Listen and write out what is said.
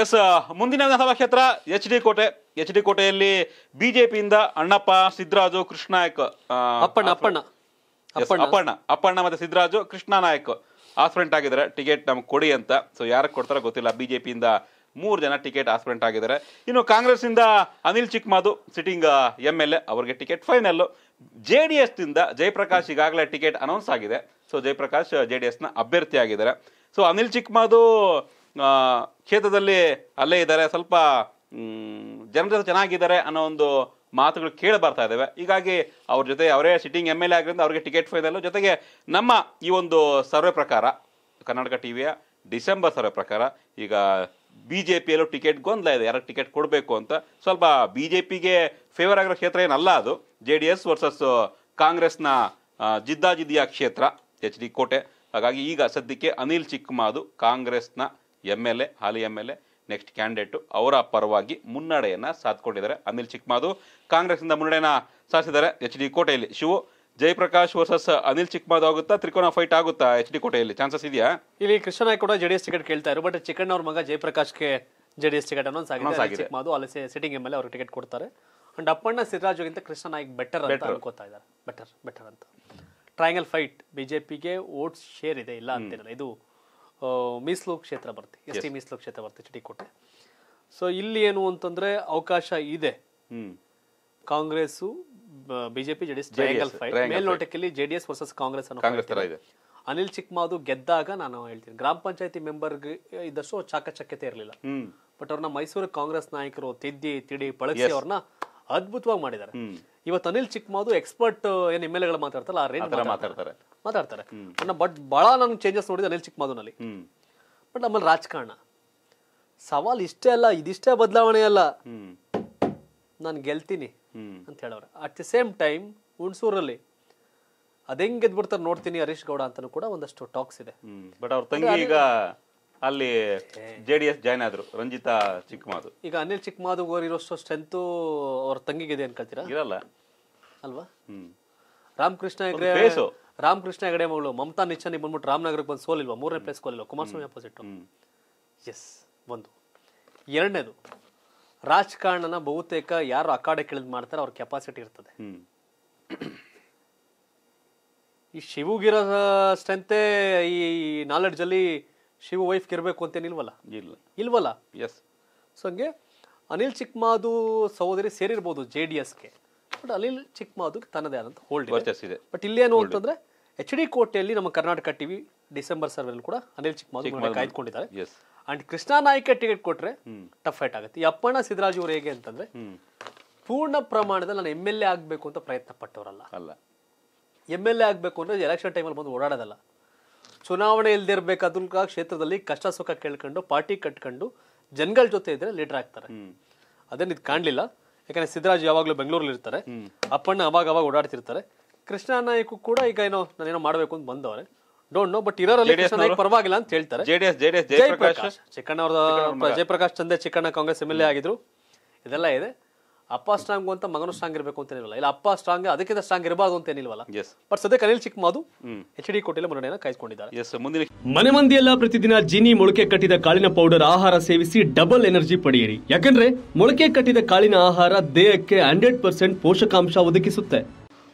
S uh, ಮುಂದಿನ ವಿಧಾನಸಭಾ ಕ್ಷೇತ್ರ ಎಚ್ ಡಿ ಕೋಟೆ ಎಚ್ ಡಿ ಕೋಟೆಯಲ್ಲಿ ಬಿಜೆಪಿಯಿಂದ ಅಣ್ಣಪ್ಪ ಸಿದ್ದರಾಜು ಕೃಷ್ಣಾಯಕ್ ಅಪ್ಪಣ್ಣ ಅಪ್ಪಣ್ಣ ಅಪ್ಪಣ್ಣ ಅಪ್ಪಣ್ಣ ಮತ್ತೆ ಸಿದ್ದರಾಜು ಕೃಷ್ಣ ನಾಯಕ್ ಆಸ್ಪ್ರೆಂಟ್ ಆಗಿದ್ದಾರೆ ಟಿಕೆಟ್ ನಮ್ಗೆ ಕೊಡಿ ಅಂತ ಸೊ ಯಾರಿಗೆ ಕೊಡ್ತಾರೋ ಗೊತ್ತಿಲ್ಲ ಬಿಜೆಪಿಯಿಂದ ಮೂರು ಜನ ಟಿಕೆಟ್ ಆಸ್ಪ್ರೆಂಟ್ ಆಗಿದ್ದಾರೆ ಇನ್ನು ಕಾಂಗ್ರೆಸ್ ಇಂದ Anil Chikmadu sitting uh, M L A ಅವ್ರಿಗೆ ticket final J D S ನಿಂದ ಜಯಪ್ರಕಾಶ್ ಈಗಾಗಲೇ ಟಿಕೆಟ್ ಅನೌನ್ಸ್ ಆಗಿದೆ so Jayaprakash uh, J D ಅಭ್ಯರ್ಥಿ ಆಗಿದ್ದಾರೆ ಸೊ ಅನಿಲ್ ಚಿಕ್ಮಾದು ಕ್ಷೇತ್ರದಲ್ಲಿ ಅಲ್ಲೇ ಇದ್ದಾರೆ ಸ್ವಲ್ಪ ಜನರ ಚೆನ್ನಾಗಿದ್ದಾರೆ ಅನ್ನೋ ಒಂದು ಮಾತುಗಳು ಕೇಳಿ ಬರ್ತಾ ಇದ್ದಾವೆ ಹೀಗಾಗಿ ಅವ್ರ ಜೊತೆ ಅವರೇ ಸಿಟ್ಟಿಂಗ್ ಎಮ್ ಎಲ್ ಎ ಆಗಿರೋದ್ರಿಂದ ಅವ್ರಿಗೆ ಟಿಕೆಟ್ ಫೈದಲ್ಲ ಜೊತೆಗೆ ನಮ್ಮ ಈ ಒಂದು ಸರ್ವೆ ಪ್ರಕಾರ ಕರ್ನಾಟಕ ಟಿ ವಿಯ ಡಿಸೆಂಬರ್ ಸರ್ವೆ ಪ್ರಕಾರ ಈಗ ಬಿ ಜೆ ಪಿಯಲ್ಲೂ ಟಿಕೆಟ್ ಗೊಂದಲ ಇದೆ ಯಾರಿಗೆ ಟಿಕೆಟ್ ಕೊಡಬೇಕು ಅಂತ ಸ್ವಲ್ಪ ಬಿ ಜೆ ಪಿಗೆ ಫೇವರ್ ಆಗಿರೋ ಕ್ಷೇತ್ರ ಏನಲ್ಲ ಅದು ಜೆ ಡಿ ಎಸ್ ವರ್ಸಸ್ ಕಾಂಗ್ರೆಸ್ನ ಜಿದ್ದಾಜಿದ್ದಿಯ ಕ್ಷೇತ್ರ ಎಚ್ ಡಿ ಕೋಟೆ ಹಾಗಾಗಿ ಈಗ ಸದ್ಯಕ್ಕೆ ಅನಿಲ್ ಚಿಕ್ಕಮಾದು ಕಾಂಗ್ರೆಸ್ನ ಎಂ ಎಲ್ ಎ ಹಾಲಿ M L A next candidate ಅವರ ಪರವಾಗಿ ಮುನ್ನಡೆಯನ್ನು ಸಾಧಿಕೊಂಡಿದ್ದಾರೆ ಅನಿಲ್ ಚಿಕ್ಮಾದು ಕಾಂಗ್ರೆಸ್ನಿಂದ ಮುನ್ನಡೆಯನ್ನು ಸಾಧಿಸಿದ್ದಾರೆ ಎಚ್ ಡಿ ಕೋಟೆಯಲ್ಲಿ ಶಿವು ಜಯಪ್ರಕಾಶ್ ವರ್ಸಸ್ ಅನಿಲ್ ಚಿಕ್ಮಾದು ಆಗುತ್ತಾ ತ್ರಿಕೋನ ಫೈಟ್ ಆಗುತ್ತಾ ಎಚ್ ಡಿ ಕೋಟೆಯಲ್ಲಿ ಚಾನ್ಸಸ್ ಇದೆಯಾ ಇಲ್ಲಿ ಕೃಷ್ಣನಾಯ್ ಕೂಡ ಜೆಡಿಎಸ್ ಟಿಕೆಟ್ ಕೇಳ್ತಾ ಇರು ಬಟ್ ಚಿಕ್ಕಣ್ಣ ಅವ್ರ ಮಗ ಜಯಪ್ರಕಾಶ್ಗೆ ಜೆಡಿಎಸ್ ಟಿಕೆಟ್ ಅನ್ನೋ ಆಗಿದೆ ಚಿಕ್ಮಾದು ಅಲ್ಲಿ ಸಿಟಿಂಗ್ ಎಮ್ ಎಲ್ ಅವ್ರಿಗೆ ಟಿಕೆಟ್ ಕೊಡ್ತಾರೆ ಅಂಡ್ ಅಪ್ಪಣ್ಣ ಕೃಷ್ಣ ನಾಯ್ಕ್ ಬೆಟರ್ ಅಂತ ಅನ್ಕೋತಾ ಇದ್ದಾರೆ ಬೆಟರ್ ಬೆಟರ್ ಅಂತ ಟ್ರಯಾಂಗಲ್ ಫೈಟ್ ಬಿಜೆಪಿಗೆ ಓಟ್ಸ್ ಶೇರ್ ಇದೆ ಇಲ್ಲ ಅಂತಿರಲ್ಲ ಇದು ಮೀಸಲು ಕ್ಷೇತ್ರ ಬರುತ್ತೆ ಎಸ್ ಟಿ ಮೀಸಲು ಕ್ಷೇತ್ರ ಬರುತ್ತೆ ಚಿಟಿಕೋಟೆ ಸೊ ಇಲ್ಲಿ ಏನು ಅಂತಂದ್ರೆ ಅವಕಾಶ ಇದೆ ಕಾಂಗ್ರೆಸ್ ಬಿಜೆಪಿ ಜೆಡಿಎಸ್ ಮೇಲ್ನೋಟಕ್ಕೆ ಜೆಡಿಎಸ್ ವರ್ಸಸ್ ಕಾಂಗ್ರೆಸ್ ಅನ್ನೋ ಅನಿಲ್ ಚಿಕ್ಮಾದು ಗೆದ್ದಾಗ ನಾನು ಹೇಳ್ತೀನಿ ಗ್ರಾಮ ಪಂಚಾಯತಿ ಮೆಂಬರ್ ಇದ್ದಷ್ಟು ಚಾಕಚಕ್ಯತೆ ಇರಲಿಲ್ಲ ಬಟ್ ಅವ್ರನ್ನ ಮೈಸೂರು ಕಾಂಗ್ರೆಸ್ ನಾಯಕರು ತಿದ್ದಿ ತಿಡಿ ಬಳಸಿ ಅವ್ರನ್ನ ಅದ್ಭುತವಾಗಿ ಮಾಡಿದ್ದಾರೆ ಇವತ್ತು ಅನಿಲ್ ಚಿಕ್ಮಾದು ಎಕ್ಸ್ಪರ್ಟ್ ಏನ್ ಎಮ್ ಎಲ್ ಎಗಳು ಮಾತಾಡ್ತಲ್ಲ ಆ ರೇಂಜ್ ಮಾತಾಡ್ತಾರೆ ಮಾತಾಡ್ತಾರೆ ಬಟ್ ಬಹಳ ನಂಗೆ ಚೇಂಜಸ್ ನೋಡಿದೆ ಅನಿಲ್ ಚಿಕ್ಮಾದುನಲ್ಲಿ ಬಟ್ ನಮ್ಮಲ್ಲಿ ರಾಜಕಾರಣ ಸವಾಲ್ ಇಷ್ಟೇ ಅಲ್ಲ ಇದಿಷ್ಟೇ ಬದಲಾವಣೆ ಅಲ್ಲ ನಾನು ಗೆಲ್ತೀನಿ ಅಂತ ಹೇಳೋರು ಅಟ್ ದಿ ಸೇಮ್ ಟೈಮ್ ಹುಣಸೂರಲ್ಲಿ ಅದ್ ಗೆದ್ಬಿಡ್ತಾರೆ ನೋಡ್ತೀನಿ ಹರೀಶ್ ಗೌಡ ಅಂತಾನೂ ಕೂಡ ಒಂದಷ್ಟು ಟಾಕ್ಸ್ ಇದೆ ಬಟ್ ಅವ್ರ ತಂಗಿ ಈಗ ಅಲ್ಲಿ ಜೆ ಡಿ ಎಸ್ ಜಾಯ್ನ್ ಆದ್ರು ರಂಜಿತಾ ಚಿಕ್ಕಮಾದು ಈಗ ಅನಿಲ್ ಚಿಕ್ಕಮಾದು ಓರಿರೋಷ್ಟು ಸ್ಟ್ರೆಂತ್ ಅವ್ರ ತಂಗಿಗಿದೆ ಅನ್ಕೊಳ್ತೀರಾ ಇರಲ್ಲ ಅಲ್ವಾ ರಾಮಕೃಷ್ಣ ಹೆಗಡೆ ರಾಮಕೃಷ್ಣ ಹೆಗಡೆ ಮಗಳು ಮಮತಾ ನಿಚ್ಚನಿ ಬಂದ್ಬಿಟ್ಟು ರಾಮನಗರಕ್ಕೆ ಬಂದು ಸೋಲಿಲ್ವಾ ಮೂರನೇ ಪ್ಲೇಸ್ ಸೋಲಿಲ್ವಾ ಕುಮಾರಸ್ವಾಮಿ ಅಪೋಸಿಟ್ ಎಸ್ ಒಂದು ಎರಡನೇದು ರಾಜಕಾರಣನ ಬಹುತೇಕ ಯಾರು ಅಖಾಡೆ ಕೇಳಿದ್ ಮಾಡ್ತಾರೆ ಅವ್ರ ಕೆಪಾಸಿಟಿ ಇರ್ತದೆ ಈ ಶಿವಗಿರೋ ಸ್ಟ್ರೆಂತೇ ಈ ನಾಲೆಡ್ಜಲ್ಲಿ ಶಿವ ವೈಫ್ ಇರಬೇಕು ಅಂತೇನಿಲ್ವಲ್ಲ ಇಲ್ಲ ಇಲ್ವಲ್ಲ ಎಸ್ ಸೊ ಹಂಗೆ ಅನಿಲ್ ಚಿಕ್ಮಾದು ಸಹೋದರಿ ಸೇರಿರ್ಬೋದು ಜೆ ಡಿ ಎಸ್ಗೆ ಬಟ್ ಅನಿಲ್ ಚಿಕ್ಮಾದು ತನ್ನದೇ ಆದಂಥ ಹೋಲ್ಡ್ ಇದೆ ಬಟ್ ಇಲ್ಲೇನು ಅಂತಂದರೆ ಎಚ್ ಡಿ ಕೋಟೆಯಲ್ಲಿ ನಮ್ಮ ಕರ್ನಾಟಕ ಟಿವಿ ಡಿಸೆಂಬರ್ ಅಲ್ಲಿ ಕೂಡ ಅನಿಲ್ ಚಿಕ್ಮಾದು ಕಾಯ್ದುಕೊಂಡಿದ್ದಾರೆ ಅಂಡ್ ಕೃಷ್ಣಾ ನಾಯ್ಕ ಟಿಕೆಟ್ ಕೊಟ್ರೆ ಟಫ್ ಫೈಟ್ ಆಗುತ್ತೆ ಅಪ್ಪಣ್ಣ ಸಿದ್ದರಾಜು ಅವರು ಹೇಗೆ ಅಂತಂದ್ರೆ ಪೂರ್ಣ ಪ್ರಮಾಣದಲ್ಲಿ ನಾನು ಎಮ್ ಎಲ್ ಎ ಆಗಬೇಕು ಅಂತ ಪ್ರಯತ್ನ ಪಟ್ಟವರಲ್ಲ ಅಲ್ಲ ಎಮ್ ಎಲ್ ಎ ಆಗಬೇಕು ಅಂದ್ರೆ ಎಲೆಕ್ಷನ್ ಟೈಮಲ್ಲಿ ಬಂದು ಓಡಾಡೋದಲ್ಲ ಚುನಾವಣೆ ಇಲ್ದೇ ಕ್ಷೇತ್ರದಲ್ಲಿ ಕಷ್ಟ ಸುಖ ಕೇಳ್ಕೊಂಡು ಪಾರ್ಟಿ ಕಟ್ಕೊಂಡು ಜನಗಳ ಜೊತೆ ಇದ್ರೆ ಲೀಡರ್ ಆಗ್ತಾರೆ ಅದನ್ನ ಇದು ಕಾಣ್ಲಿಲ್ಲ ಯಾಕಂದ್ರೆ ಸಿದ್ದರಾಜ್ ಯಾವಾಗಲೂ ಬೆಂಗಳೂರಲ್ಲಿ ಇರ್ತಾರೆ ಅಪ್ಪಣ್ಣ ಅವಾಗ ಅವಾಗ ಓಡಾಡ್ತಿರ್ತಾರೆ ಕೃಷ್ಣ ನಾಯಕು ಕೂಡ ಈಗ ಏನೋ ನಾನೇನೋ ಮಾಡಬೇಕು ಅಂತ ಬಂದವ್ರೆ ಡೋಂಟ್ ನೋ ಬಟ್ ಇರೋರಲ್ಲಿ ಪರವಾಗಿಲ್ಲ ಅಂತ ಹೇಳ್ತಾರೆ ಚಿಕ್ಕಣ್ಣ ಅವ್ರ ಜಯಪ್ರಕಾಶ್ ಚಂದೆ Chikkanna Congress M L A ಆಗಿದ್ರು ಇದೆಲ್ಲ ಇದೆ ಅಪ್ಪ ಸ್ಟ್ರಾಂಗ್ ಅಂತ ಮಗನು ಸ್ಟ್ರಾಂಗ್ ಇರಬೇಕು ಅಂತ ಏನಿಲ್ಲ ಇಲ್ಲ ಅಪ್ಪ ಸ್ಟ್ರಾಂಗ್ ಅದಕ್ಕಿಂತ ಸ್ಟ್ರಾಂಗ್ ಇರಬಾರ್ದು ಅಂತ ಏನಿಲ್ವಲ್ಲ ಬಟ್ ಸದ್ಯ ಕನಿಲ್ ಚಿಕ್ಕಮಾದು ಎಚ್ ಡಿ ಕೋಟೆಯಲ್ಲಿ ಕಾಯ್ಸ್ಕೊಂಡಿದ್ದಾರೆ ಮುಂದಿನ ಮನೆ ಮಂದಿಯೆಲ್ಲ ಪ್ರತಿದಿನ ಜೀನಿ ಮೊಳಕೆ ಕಟ್ಟಿದ ಕಾಳಿನ ಪೌಡರ್ ಆಹಾರ ಸೇವಿಸಿ ಡಬಲ್ ಎನರ್ಜಿ ಪಡೆಯಿರಿ ಯಾಕಂದ್ರೆ ಮೊಳಕೆ ಕಟ್ಟಿದ ಕಾಳಿನ ಆಹಾರ ದೇಹಕ್ಕೆ ಹಂಡ್ರೆಡ್ ಪರ್ಸೆಂಟ್ ಪೋಷಕಾಂಶ ಒದಗಿಸುತ್ತೆ